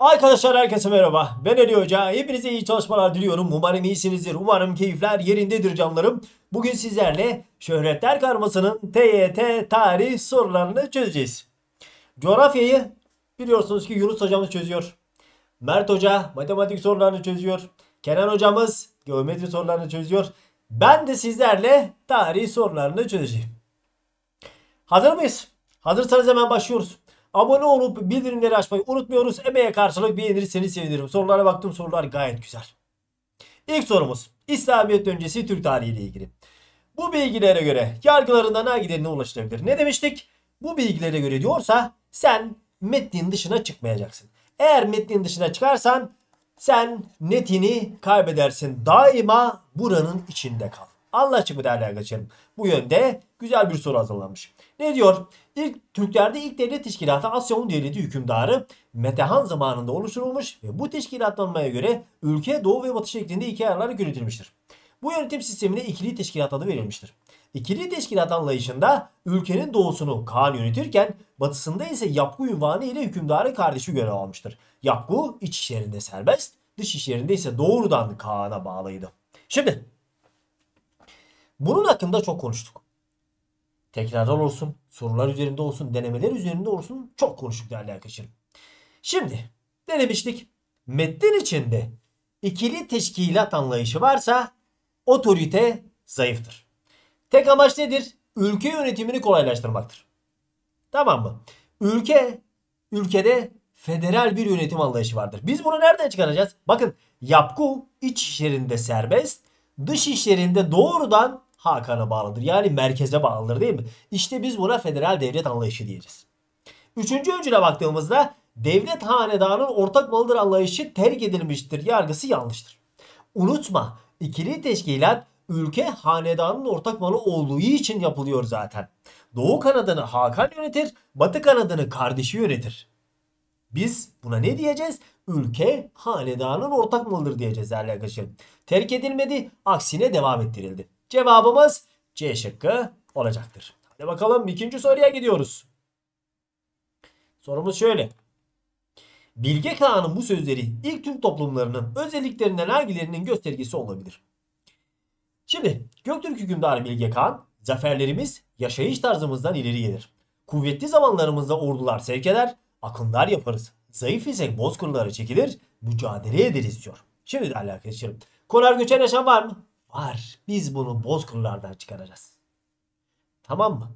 Arkadaşlar herkese merhaba. Ben Ali Hoca. Hepinize iyi çalışmalar diliyorum. Umarım iyisinizdir. Umarım keyifler yerindedir canlarım. Bugün sizlerle şöhretler karmasının TYT tarih sorularını çözeceğiz. Coğrafyayı biliyorsunuz ki Yunus hocamız çözüyor. Mert hoca matematik sorularını çözüyor. Kenan hocamız geometri sorularını çözüyor. Ben de sizlerle tarih sorularını çözeceğim. Hazır mıyız? Hazırsanız hemen başlıyoruz. Abone olup bildirimleri açmayı unutmuyoruz. Emeğe karşılık beğenirseniz sevinirim. Sorulara baktım sorular gayet güzel. İlk sorumuz İslamiyet öncesi Türk tarihi ile ilgili. Bu bilgilere göre yargılarından hangilerine ulaşılabilir? Ne demiştik? Bu bilgilere göre diyorsa sen metnin dışına çıkmayacaksın. Eğer metnin dışına çıkarsan sen netini kaybedersin. Daima buranın içinde kal. Anlaşıldı değerli arkadaşlarım bu yönde güzel bir soru hazırlamış. Ne diyor? İlk Türklerde ilk devlet teşkilatı Asya'nın devleti hükümdarı Metehan zamanında oluşturulmuş ve bu teşkilatlanmaya göre ülke doğu ve batı şeklinde iki ayarlara yönetilmiştir. Bu yönetim sistemine ikili teşkilat adı verilmiştir. İkili teşkilat anlayışında ülkenin doğusunu Kaan yönetirken batısında ise Yapgu ünvanı ile hükümdarı kardeşi görev almıştır. Yapgu iç işlerinde serbest, dış işlerinde ise doğrudan Kaan'a bağlıydı. Şimdi bunun hakkında çok konuştuk. Tekrarlar olsun, sorular üzerinde olsun, denemeler üzerinde olsun çok konuştuk değerli arkadaşlarım. Şimdi denemiştik. Metnin içinde ikili teşkilat anlayışı varsa otorite zayıftır. Tek amaç nedir? Ülke yönetimini kolaylaştırmaktır. Tamam mı? Ülke, ülkede federal bir yönetim anlayışı vardır. Biz bunu nereden çıkaracağız? Bakın yapku iç işlerinde serbest, dış işlerinde doğrudan Hakan'a bağlıdır. Yani merkeze bağlıdır değil mi? İşte biz buna federal devlet anlayışı diyeceğiz. Üçüncü öncüne baktığımızda devlet hanedanın ortak malıdır anlayışı terk edilmiştir. Yargısı yanlıştır. Unutma ikili teşkilat ülke hanedanın ortak malı olduğu için yapılıyor zaten. Doğu kanadını Hakan yönetir, batı kanadını kardeşi yönetir. Biz buna ne diyeceğiz? Ülke hanedanın ortak malıdır diyeceğiz değerli arkadaşlarım. Terk edilmedi, aksine devam ettirildi. Cevabımız C şıkkı olacaktır. Hadi bakalım ikinci soruya gidiyoruz. Sorumuz şöyle. Bilge Kağan'ın bu sözleri ilk Türk toplumlarının özelliklerinden hangilerinin göstergesi olabilir? Şimdi Göktürk hükümdarı Bilge Kağan zaferlerimiz yaşayış tarzımızdan ileri gelir. Kuvvetli zamanlarımızda ordular sevk eder, akınlar yaparız. Zayıf isek bozkırlara çekilir, mücadele ederiz diyor. Şimdi değerli arkadaşlarım. Konar göçen yaşam var mı? var. Biz bunu bozkırlardan çıkaracağız. Tamam mı?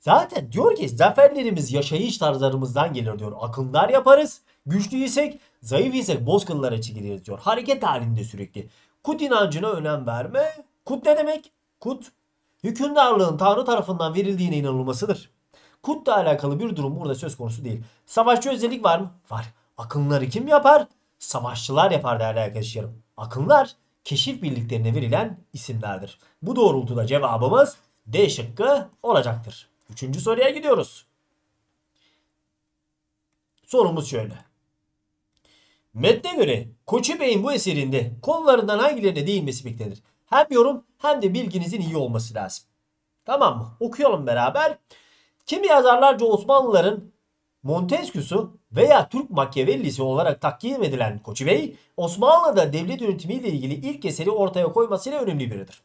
Zaten diyor ki zaferlerimiz yaşayış tarzlarımızdan gelir diyor. Akınlar yaparız. Güçlüysek, zayıf isek bozkırlara çekiliriz diyor. Hareket halinde sürekli. Kut inancına önem verme. Kut ne demek? Kut, hükümdarlığın Tanrı tarafından verildiğine inanılmasıdır. Kutla alakalı bir durum burada söz konusu değil. Savaşçı özellik var mı? Var. Akınları kim yapar? Savaşçılar yapar değerli arkadaşlarım. Akınlar keşif birliklerine verilen isimlerdir. Bu doğrultuda cevabımız D şıkkı olacaktır. Üçüncü soruya gidiyoruz. Sorumuz şöyle. Metne göre Koçu Bey'in bu eserinde konularından hangilerine değinmesi beklenir? Hem yorum hem de bilginizin iyi olması lazım. Tamam mı? Okuyalım beraber. Kimi yazarlarca Osmanlıların Montesquieu'su veya Türk Machiavelli'si olarak takdim edilen Koçi Bey, Osmanlı'da devlet yönetimiyle ilgili ilk eseri ortaya koymasıyla önemli biridir.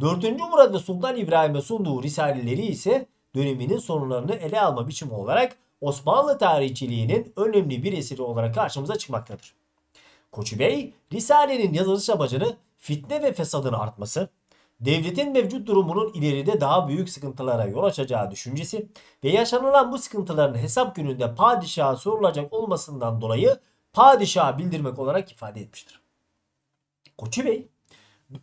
4. Murat ve Sultan İbrahim'e sunduğu risaleleri ise döneminin sorunlarını ele alma biçimi olarak Osmanlı tarihçiliğinin önemli bir eseri olarak karşımıza çıkmaktadır. Koçu Bey, Risale'nin yazılış amacını fitne ve fesadın artması, devletin mevcut durumunun ileride daha büyük sıkıntılara yol açacağı düşüncesi ve yaşanılan bu sıkıntıların hesap gününde padişaha sorulacak olmasından dolayı padişaha bildirmek olarak ifade etmiştir. Koçu Bey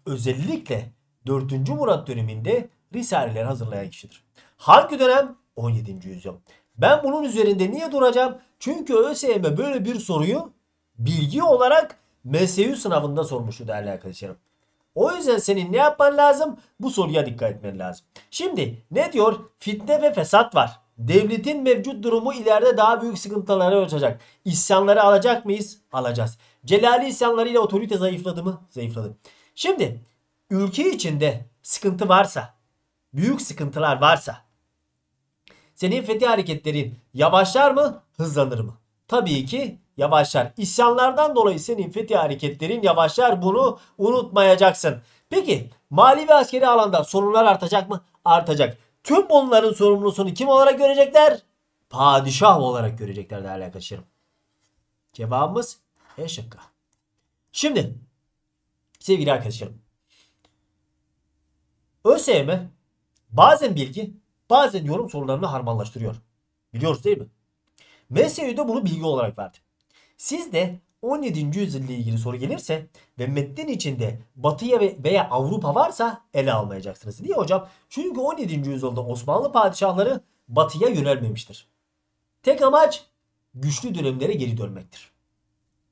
özellikle 4. Murat döneminde risaleler hazırlayan kişidir. Hangi dönem? 17. yüzyıl. Ben bunun üzerinde niye duracağım? Çünkü ÖSYM böyle bir soruyu bilgi olarak MSU sınavında sormuştu değerli arkadaşlarım. O yüzden senin ne yapman lazım? Bu soruya dikkat etmen lazım. Şimdi ne diyor? Fitne ve fesat var. Devletin mevcut durumu ileride daha büyük sıkıntılara yol açacak. İsyanları alacak mıyız? Alacağız. Celali isyanlarıyla otorite zayıfladı mı? Zayıfladı. Şimdi ülke içinde sıkıntı varsa, büyük sıkıntılar varsa senin fethi hareketlerin yavaşlar mı, hızlanır mı? Tabii ki yavaşlar. İsyanlardan dolayı senin fethi hareketlerin yavaşlar. Bunu unutmayacaksın. Peki mali ve askeri alanda sorunlar artacak mı? Artacak. Tüm bunların sorumlusunu kim olarak görecekler? Padişah olarak görecekler değerli arkadaşlarım. Cevabımız E şıkkı. Şimdi sevgili arkadaşlarım. ÖSYM bazen bilgi bazen yorum sorularını harmanlaştırıyor. Biliyoruz değil mi? MSÜ'de bunu bilgi olarak verdi. Siz de 17. yüzyılla ilgili soru gelirse ve metnin içinde Batı'ya veya Avrupa varsa ele almayacaksınız. Niye hocam? Çünkü 17. yüzyılda Osmanlı padişahları Batı'ya yönelmemiştir. Tek amaç güçlü dönemlere geri dönmektir.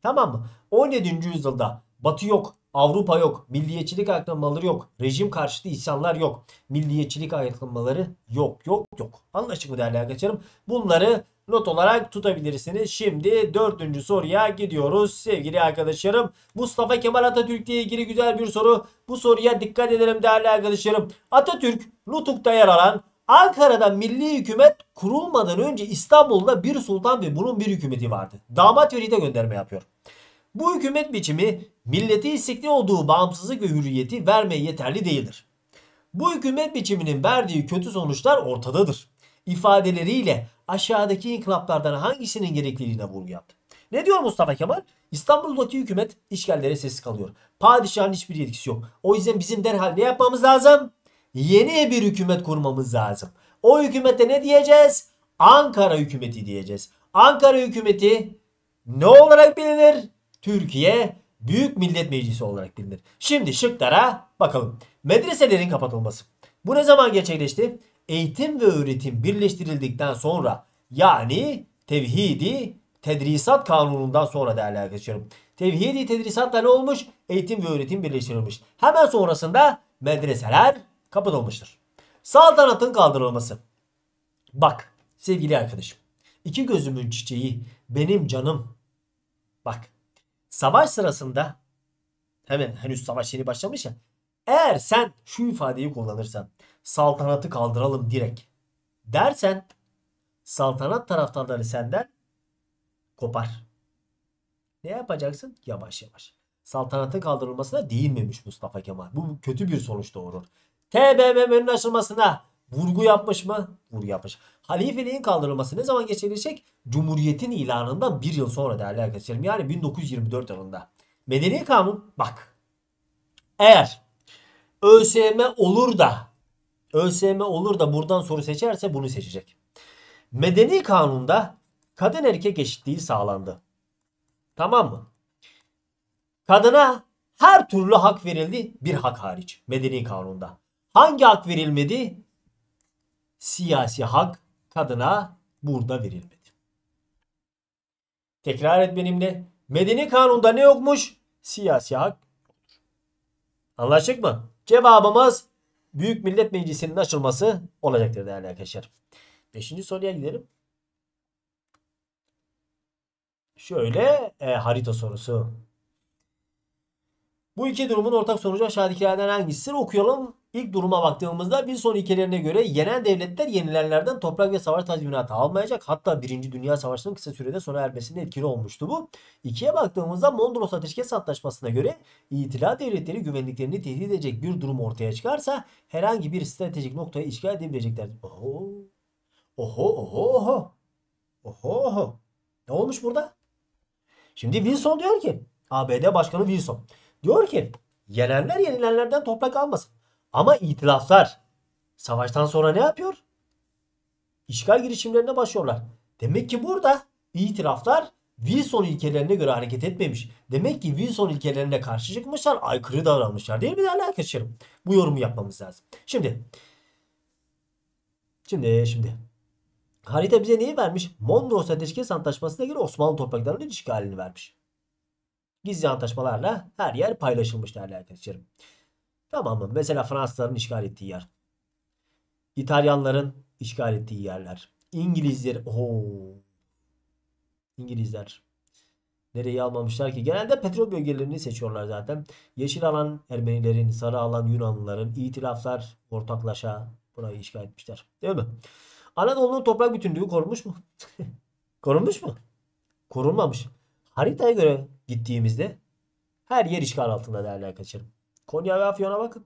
Tamam mı? 17. yüzyılda Batı yok, Avrupa yok, milliyetçilik ayaklanmaları yok, rejim karşıtı isyanlar yok, milliyetçilik ayaklanmaları yok, yok, yok. Anlaştık mı değerli arkadaşlarım? Bunları not olarak tutabilirsiniz. Şimdi dördüncü soruya gidiyoruz sevgili arkadaşlarım. Mustafa Kemal Atatürk ile ilgili güzel bir soru. Bu soruya dikkat edelim değerli arkadaşlarım. Atatürk Nutuk'ta yer alan Ankara'da milli hükümet kurulmadan önce İstanbul'da bir sultan ve bunun bir hükümeti vardı. Damat Veli'de gönderme yapıyor. Bu hükümet biçimi milleti istekli olduğu bağımsızlık ve hürriyeti vermeye yeterli değildir. Bu hükümet biçiminin verdiği kötü sonuçlar ortadadır. İfadeleriyle aşağıdaki inkılaplardan hangisinin gerekliliğine vurgu yaptı? Ne diyor Mustafa Kemal? İstanbul'daki hükümet işgallere sessiz kalıyor. Padişahın hiçbir yetkisi yok. O yüzden bizim derhal ne yapmamız lazım? Yeni bir hükümet kurmamız lazım. O hükümete ne diyeceğiz? Ankara hükümeti diyeceğiz. Ankara hükümeti ne olarak bilinir? Türkiye Büyük Millet Meclisi olarak bilinir. Şimdi şıklara bakalım. Medreselerin kapatılması. Bu ne zaman gerçekleşti? eğitim ve öğretim birleştirildikten sonra yani tevhidi tedrisat kanunundan sonra değerli arkadaşlarım. Tevhidi tedrisatla ne olmuş? Eğitim ve öğretim birleştirilmiş. Hemen sonrasında medreseler kapatılmıştır. Saltanatın kaldırılması. Bak sevgili arkadaşım. İki gözümün çiçeği benim canım. Bak savaş sırasında hemen henüz savaş yeni başlamış ya. Eğer sen şu ifadeyi kullanırsan saltanatı kaldıralım direkt dersen saltanat taraftarları senden kopar. Ne yapacaksın? Yavaş yavaş. Saltanatın kaldırılmasına değinmemiş Mustafa Kemal. Bu kötü bir sonuç doğurur. TBMM'nin aşılmasına vurgu yapmış mı? Vurgu yapmış. Halifeliğin kaldırılması ne zaman geçilecek? Cumhuriyetin ilanından bir yıl sonra değerli arkadaşlarım. Yani 1924 yılında. Medeni kanun bak. Eğer ÖSYM olur da ÖSYM olur da buradan soru seçerse bunu seçecek. Medeni kanunda kadın erkek eşitliği sağlandı. Tamam mı? Kadına her türlü hak verildi bir hak hariç medeni kanunda. Hangi hak verilmedi? Siyasi hak kadına burada verilmedi. Tekrar et benimle. Medeni kanunda ne yokmuş? Siyasi hak. Anlaştık mı? Cevabımız Büyük Millet Meclisi'nin açılması olacaktır değerli arkadaşlar. Beşinci soruya gidelim. Şöyle e, harita sorusu. Bu iki durumun ortak sonucu aşağıdakilerden hangisidir? Okuyalım. İlk duruma baktığımızda bir son ilkelerine göre yenen devletler yenilenlerden toprak ve savaş tazminatı almayacak. Hatta 1. Dünya Savaşı'nın kısa sürede sona ermesinde etkili olmuştu bu. İkiye baktığımızda Mondros Ateşkes Antlaşması'na göre itila devletleri güvenliklerini tehdit edecek bir durum ortaya çıkarsa herhangi bir stratejik noktaya işgal edebilecekler. Oho. Oho oho oho. Oho oho. Ne olmuş burada? Şimdi Wilson diyor ki ABD Başkanı Wilson diyor ki yenenler yenilenlerden toprak almasın. Ama itilaflar savaştan sonra ne yapıyor? İşgal girişimlerine başlıyorlar. Demek ki burada itiraflar Wilson ilkelerine göre hareket etmemiş. Demek ki Wilson ilkelerine karşı çıkmışlar, aykırı davranmışlar değil mi değerli arkadaşlarım? Bu yorumu yapmamız lazım. Şimdi Şimdi şimdi harita bize neyi vermiş? Mondros Ateşkes Antlaşması'na göre Osmanlı topraklarının işgalini vermiş. Gizli antlaşmalarla her yer paylaşılmış değerli arkadaşlarım. Tamam mı? Mesela Fransızların işgal ettiği yer. İtalyanların işgal ettiği yerler. İngilizler. Oho. İngilizler. Nereyi almamışlar ki? Genelde petrol bölgelerini seçiyorlar zaten. Yeşil alan Ermenilerin, sarı alan Yunanlıların, itilaflar ortaklaşa burayı işgal etmişler. Değil mi? Anadolu'nun toprak bütünlüğü korunmuş mu? korunmuş mu? Korunmamış. Haritaya göre gittiğimizde her yer işgal altında değerli arkadaşlarım. Konya ve Afyon'a bakın.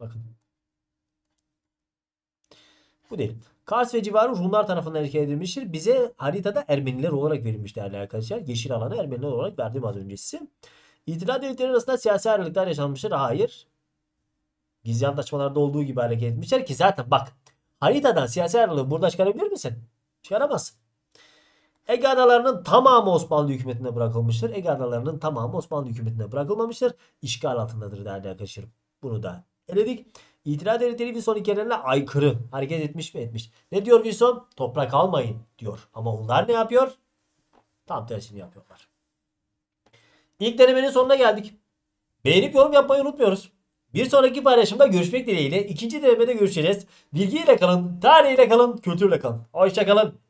Bakın. Bu değil. Kars ve civarı Rumlar tarafından erken edilmiştir. Bize haritada Ermeniler olarak verilmiş değerli arkadaşlar. Yeşil alanı Ermeniler olarak verdim az öncesi. İtilaf devletleri arasında siyasi ayrılıklar yaşanmıştır. Hayır. Gizli antlaşmalarda olduğu gibi hareket etmişler ki zaten bak haritadan siyasi ayrılığı burada çıkarabilir misin? Çıkaramazsın. Ege Adaları'nın tamamı Osmanlı hükümetine bırakılmıştır. Ege Adaları'nın tamamı Osmanlı hükümetine bırakılmamıştır. İşgal altındadır değerli arkadaşlar. Bunu da eledik. İtiraz devletleri Wilson ilkelerine aykırı hareket etmiş mi etmiş. Ne diyor Wilson? Toprak almayın diyor. Ama onlar ne yapıyor? Tam tersini yapıyorlar. İlk denemenin sonuna geldik. Beğenip yorum yapmayı unutmuyoruz. Bir sonraki paylaşımda görüşmek dileğiyle. ikinci denemede görüşeceğiz. Bilgiyle kalın, tarihiyle kalın, kültürle kalın. Hoşçakalın.